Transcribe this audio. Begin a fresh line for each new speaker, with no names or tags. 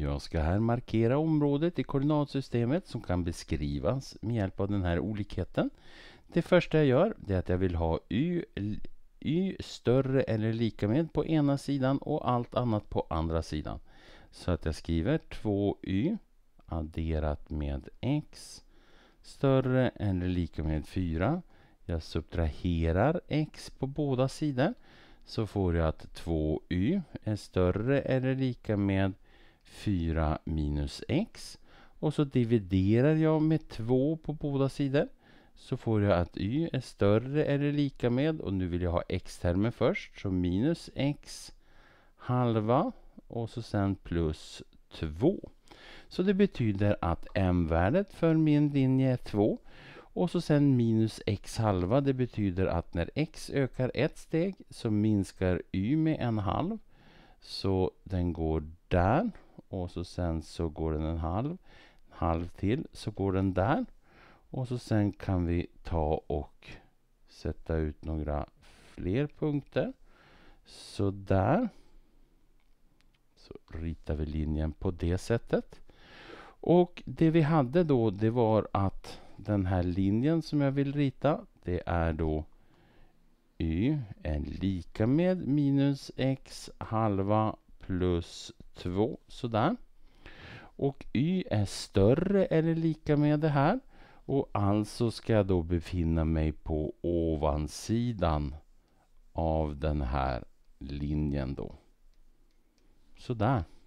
Jag ska här markera området i koordinatsystemet som kan beskrivas med hjälp av den här olikheten. Det första jag gör är att jag vill ha y, y större eller lika med på ena sidan och allt annat på andra sidan. Så att jag skriver 2y adderat med x större eller lika med 4. Jag subtraherar x på båda sidor så får jag att 2y är större eller lika med 4 minus x. Och så dividerar jag med 2 på båda sidor. Så får jag att y är större eller lika med, och nu vill jag ha x-termen först, så minus x halva och så sen plus 2. Så det betyder att m-värdet för min linje är 2. Och så sen minus x halva, det betyder att när x ökar ett steg så minskar y med en halv. Så den går där och så sen så går den en halv, En halv till, så går den där. Och så sen kan vi ta och sätta ut några fler punkter. Så där. Så ritar vi linjen på det sättet. Och det vi hade då, det var att den här linjen som jag vill rita, det är då y är lika med minus x halva plus 2, sådär. Och y är större eller lika med det här. Och alltså ska jag då befinna mig på ovansidan av den här linjen då. Sådär.